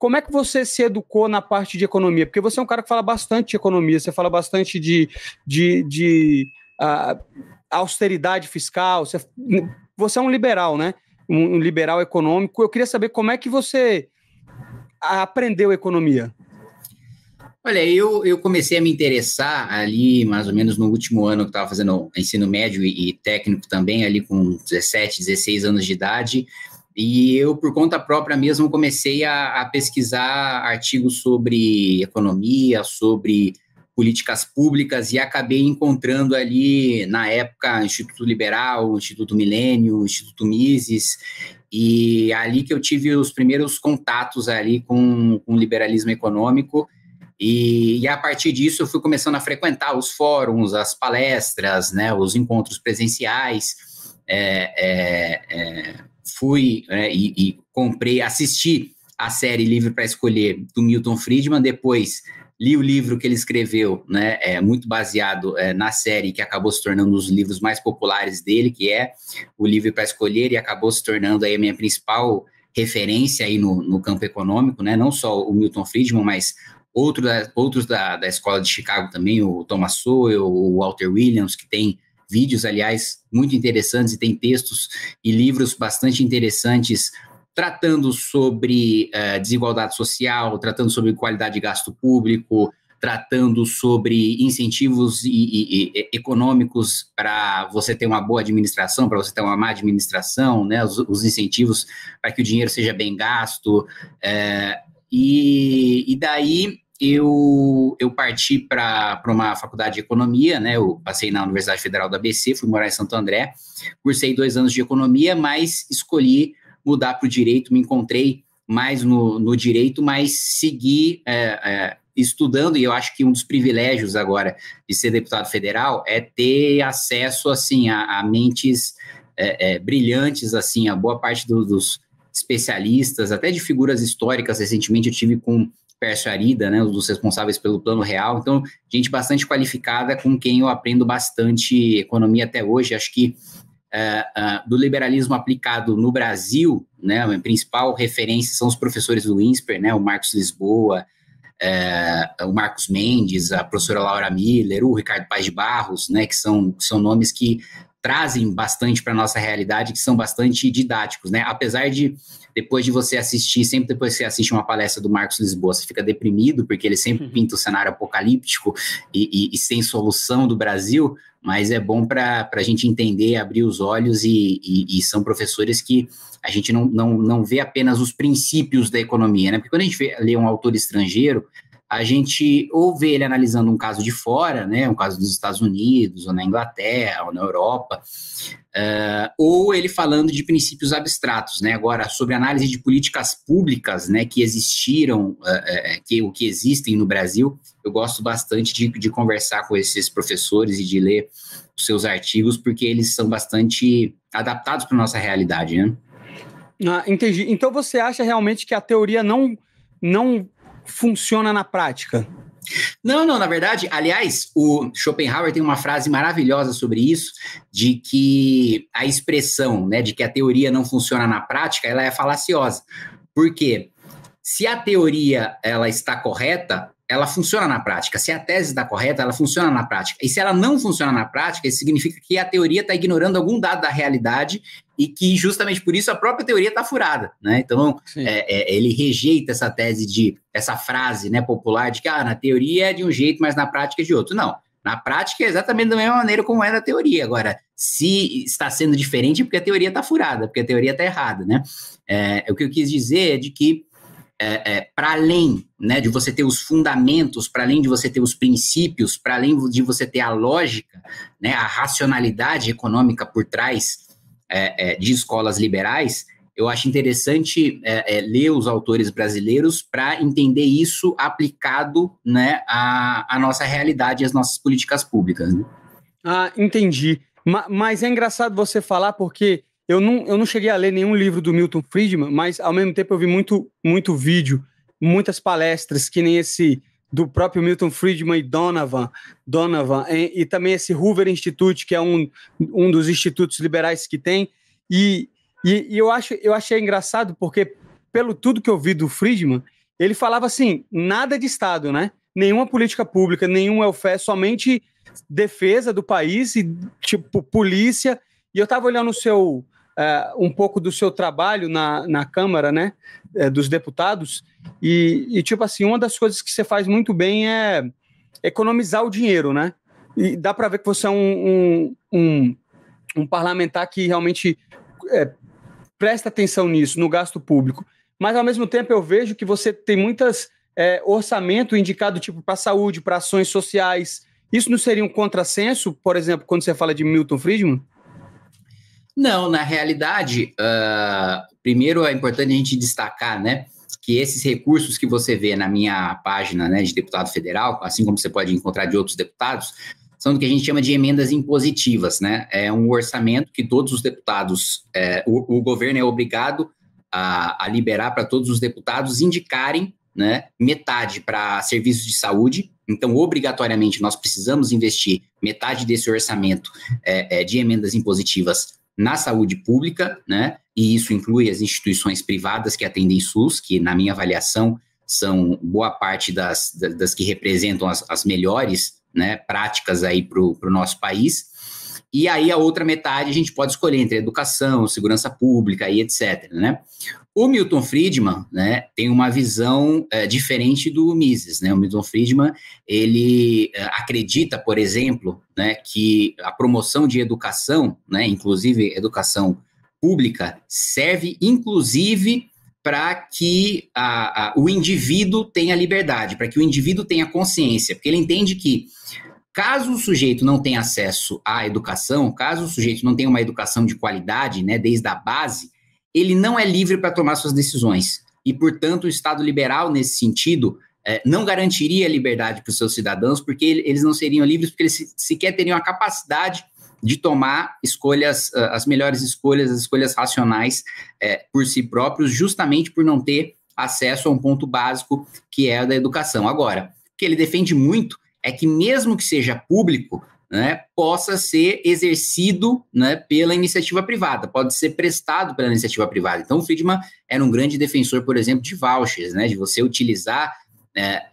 Como é que você se educou na parte de economia? Porque você é um cara que fala bastante de economia, você fala bastante de, de, de uh, austeridade fiscal, você, é você é um liberal, né? Um, um liberal econômico. Eu queria saber como é que você aprendeu economia. Olha, eu, eu comecei a me interessar ali, mais ou menos no último ano que estava fazendo ensino médio e, e, técnico também, ali com 17, 16 anos de idade. E eu, por conta própria mesmo, comecei a, a pesquisar artigos sobre economia, sobre políticas públicas e acabei encontrando ali, na época, Instituto Liberal, Instituto Milênio, Instituto Mises, e ali que eu tive os primeiros contatos ali com, com o liberalismo econômico, e, e, a partir disso eu fui começando a frequentar os fóruns, as palestras, né, os encontros presenciais, é, é, é fui é, e, e, comprei, assisti a série Livre para Escolher do Milton Friedman, depois li o livro que ele escreveu, né, é, muito baseado é, na série que acabou se tornando um dos livros mais populares dele, que é o Livre para Escolher, e acabou se tornando aí a minha principal referência aí no, no campo econômico, né, não só o Milton Friedman, mas outro da, outros da, da escola de Chicago também, o Thomas Sowell, o Walter Williams, que tem vídeos, aliás, muito interessantes, e tem textos e livros bastante interessantes tratando sobre uh, desigualdade social, tratando sobre qualidade de gasto público, tratando sobre incentivos e, e, e econômicos para você ter uma boa administração, para você ter uma má administração, né? os, os incentivos para que o dinheiro seja bem gasto. Eh, e, e daí eu, eu parti para uma faculdade de economia, né? Eu passei na Universidade Federal da ABC, fui morar em Santo André, cursei dois anos de economia, mas escolhi mudar para o direito, me encontrei mais no, no direito, mas segui é, é, estudando, e eu acho que um dos privilégios agora de ser deputado federal é ter acesso, assim, a, a mentes é, é brilhantes, assim, a boa parte do, dos especialistas, até de figuras históricas. Recentemente eu tive com Pércio Arida, né, um dos responsáveis pelo Plano Real. Então, gente bastante qualificada com quem eu aprendo bastante economia até hoje. Acho que uh, uh, do liberalismo aplicado no Brasil, né, a principal referência são os professores do INSPER, né, o Marcos Lisboa, uh, o Marcos Mendes, a professora Laura Miller, o Ricardo Paz de Barros, né, que são, são nomes que trazem bastante para nossa realidade, que são bastante didáticos, né? Apesar de depois de você assistir, sempre depois que você assiste uma palestra do Marcos Lisboa, você fica deprimido, porque ele sempre uhum. pinta o cenário apocalíptico e, e, e sem solução do Brasil, mas é bom para a gente entender, abrir os olhos, e, e, e, são professores que a gente não, não, não vê apenas os princípios da economia, né? Porque quando a gente vê, lê um autor estrangeiro, a gente ou vê ele analisando um caso de fora, né, um caso dos Estados Unidos, ou na Inglaterra, ou na Europa, uh, ou ele falando de princípios abstratos, né, agora sobre análise de políticas públicas, né, que existiram, uh, que o que existem no Brasil, eu gosto bastante de, de conversar com esses professores e de ler os seus artigos, porque eles são bastante adaptados para nossa realidade, né. Ah, entendi. Então você acha realmente que a teoria não não funciona na prática? Não, não, na verdade, aliás, o Schopenhauer tem uma frase maravilhosa sobre isso, de que a expressão, né, de que a teoria não funciona na prática, ela é falaciosa. Por quê? Se a teoria ela está correta, ela funciona na prática. Se a tese está correta, ela funciona na prática. E se ela não funciona na prática, isso significa que a teoria está ignorando algum dado da realidade e que justamente por isso a própria teoria está furada, né? Então é, é, ele rejeita essa tese de essa frase, né, popular de que ah, na teoria é de um jeito, mas na prática é de outro. Não, na prática é exatamente da mesma maneira como é na teoria. Agora, se está sendo diferente, é porque a teoria está furada, porque a teoria está errada, né? É, o que eu quis dizer é de que é, é, para além né, de você ter os fundamentos, para além de você ter os princípios, para além de você ter a lógica, né, a racionalidade econômica por trás é, é, de escolas liberais, eu acho interessante é, é, ler os autores brasileiros para entender isso aplicado né, à, à, nossa realidade e às nossas políticas públicas. Né? Ah, entendi. Ma mas é engraçado você falar, porque eu não, eu não cheguei a ler nenhum livro do Milton Friedman, mas ao mesmo tempo eu vi muito, muito vídeo, muitas palestras, que nem esse do próprio Milton Friedman e Donovan, Donovan e, e, também esse Hoover Institute, que é um, um dos institutos liberais que tem. E, e, e, eu, acho, eu achei engraçado porque, pelo tudo que eu vi do Friedman, ele falava assim: nada de Estado, né? Nenhuma política pública, nenhum welfare, somente defesa do país e, tipo, polícia. E eu estava olhando o seu, uh, um pouco do seu trabalho na, na Câmara, né, é, dos deputados, e, e, tipo assim, uma das coisas que você faz muito bem é economizar o dinheiro, né? E dá para ver que você é um, um, um, um parlamentar que realmente é, presta atenção nisso, no gasto público. Mas, ao mesmo tempo, eu vejo que você tem muitas é, orçamento indicado tipo para saúde, para ações sociais. Isso não seria um contrassenso, por exemplo, quando você fala de Milton Friedman? Não, na realidade, uh, primeiro é importante a gente destacar, né? que esses recursos que você vê na minha página né, de deputado federal, assim como você pode encontrar de outros deputados, são do que a gente chama de emendas impositivas, né? É um orçamento que todos os deputados, é, o, o, governo é obrigado a, a liberar para todos os deputados indicarem né, metade para serviços de saúde. Então, obrigatoriamente, nós precisamos investir metade desse orçamento é, é, de emendas impositivas na saúde pública, né? E isso inclui as instituições privadas que atendem SUS, que, na minha avaliação, são boa parte das, das que representam as, as melhores né, práticas aí para o nosso país. E aí a outra metade a gente pode escolher entre educação, segurança pública e etc. Né? O Milton Friedman né, tem uma visão é, diferente do Mises. Né? O Milton Friedman ele é, acredita, por exemplo, né, que a promoção de educação, né, inclusive educação pública, serve inclusive para que a, a, o indivíduo tenha liberdade, para que o indivíduo tenha consciência, porque ele entende que caso o sujeito não tenha acesso à educação, caso o sujeito não tenha uma educação de qualidade, né, desde a base, ele não é livre para tomar suas decisões. E, portanto, o Estado liberal, nesse sentido, é, não garantiria liberdade para os seus cidadãos, porque eles não seriam livres, porque eles sequer teriam a capacidade de tomar escolhas, ah, as melhores escolhas, as escolhas racionais é, por si próprios, justamente por não ter acesso a um ponto básico que é a da educação. Agora, o que ele defende muito é que, mesmo que seja público, né, possa ser exercido né, pela iniciativa privada, pode ser prestado pela iniciativa privada. Então, o Friedman era um grande defensor, por exemplo, de vouchers, né, de você utilizar, é, é,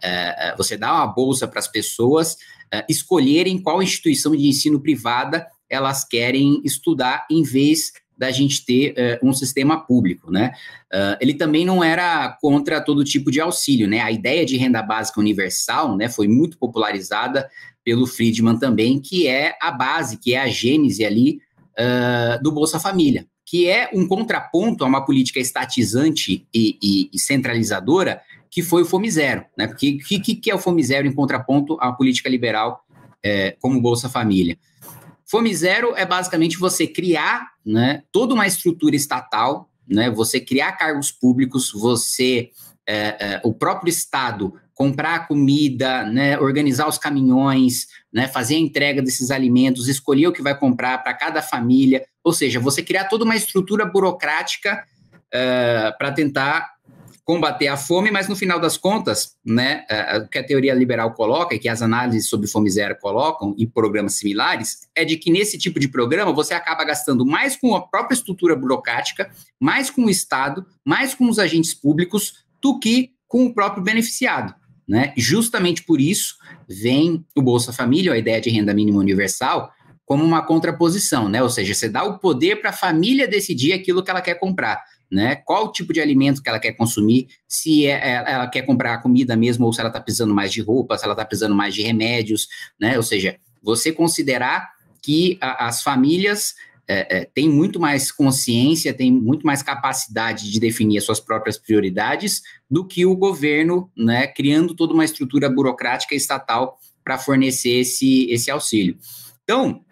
é você dar uma bolsa para as pessoas é, escolherem qual instituição de ensino privada elas querem estudar, em vez da gente ter uh, um sistema público, né? Uh, ele também não era contra todo tipo de auxílio, né? A ideia de renda básica universal, né, foi muito popularizada pelo Friedman também, que é a base, que é a gênese ali uh, do Bolsa Família, que é um contraponto a uma política estatizante e, e, e centralizadora que foi o Fome Zero. Né? Porque o que, que, é o Fome Zero em contraponto à política liberal é, como Bolsa Família? Fome Zero é basicamente você criar né, toda uma estrutura estatal, né, você criar cargos públicos, você é, é, o próprio Estado comprar comida, né, organizar os caminhões, né, fazer a entrega desses alimentos, escolher o que vai comprar para cada família, ou seja, você criar toda uma estrutura burocrática uh, eh, para tentar combater a fome, mas no final das contas, né, eh, o uh, que a teoria liberal coloca e que as análises sobre fome zero colocam e programas similares é de que nesse tipo de programa você acaba gastando mais com a própria estrutura burocrática, mais com o Estado, mais com os agentes públicos do que com o próprio beneficiado. Né? Justamente por isso vem o Bolsa Família, a ideia de renda mínima universal, como uma contraposição, né? Ou seja, você dá o poder para a família decidir aquilo que ela quer comprar, né? Qual tipo de alimento que ela quer consumir, se é, é ela quer comprar comida mesmo, ou se ela está precisando mais de roupa, se ela está precisando mais de remédios, né? Ou seja, você considerar que a, as famílias é, é, tem muito mais consciência, tem muito mais capacidade de definir as suas próprias prioridades do que o governo, né, criando toda uma estrutura burocrática estatal para fornecer esse, esse auxílio. Então,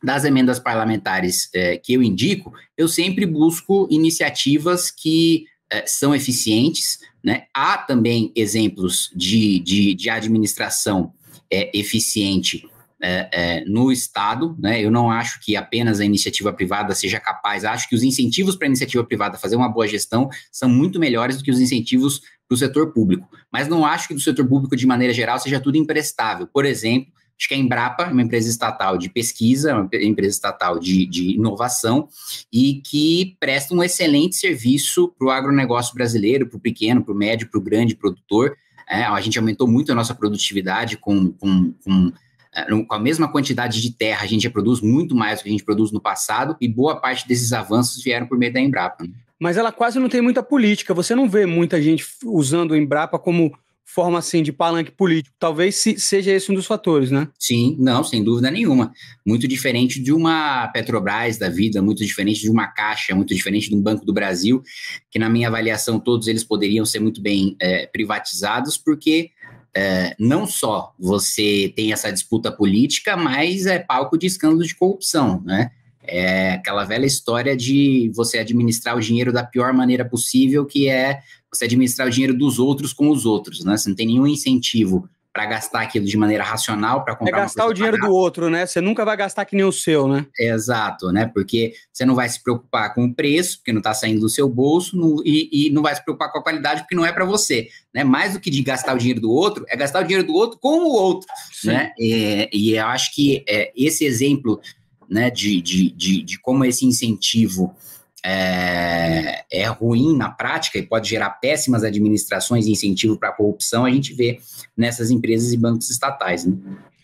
das emendas parlamentares é, que eu indico, eu sempre busco iniciativas que é, são eficientes. Né? Há também exemplos de, de, de administração é, eficiente é, é, no Estado. Né? Eu não acho que apenas a iniciativa privada seja capaz, acho que os incentivos para a iniciativa privada fazer uma boa gestão são muito melhores do que os incentivos para o setor público. Mas não acho que do setor público, de maneira geral, seja tudo imprestável. Por exemplo, acho que a Embrapa é uma empresa estatal de pesquisa, é uma empresa estatal de, de inovação, e que presta um excelente serviço para o agronegócio brasileiro, para o pequeno, para o médio, para o grande produtor. É, a gente aumentou muito a nossa produtividade com, com, com é, com a mesma quantidade de terra, a gente reproduz muito mais do que a gente produz no passado, e boa parte desses avanços vieram por meio da Embrapa. Né? Mas ela quase não tem muita política. Você não vê muita gente usando a Embrapa como forma assim de palanque político. Talvez seja esse um dos fatores, né? Sim, não, sem dúvida nenhuma. Muito diferente de uma Petrobras da vida, muito diferente de uma Caixa, muito diferente de um Banco do Brasil, que na minha avaliação todos eles poderiam ser muito bem é, privatizados, porque é, não só você tem essa disputa política, mas é palco de escândalo de corrupção, né? É aquela velha história de você administrar o dinheiro da pior maneira possível, que é você administrar o dinheiro dos outros com os outros, né? Você não tem nenhum incentivo para gastar aquilo de maneira racional para comprar. É gastar o dinheiro do outro, né? Você nunca vai gastar que nem o seu, né? Exato, né? Porque você não vai se preocupar com o preço, porque não está saindo do seu bolso, no, e, e, não vai se preocupar com a qualidade, porque não é para você. Né? Mais do que de gastar o dinheiro do outro, é gastar o dinheiro do outro com o outro. Né? E, é, e, eu acho que é, esse exemplo né, de, de, de, de como esse incentivo é, é, ruim na prática e pode gerar péssimas administrações e incentivo para a corrupção, a gente vê nessas empresas e bancos estatais. Né?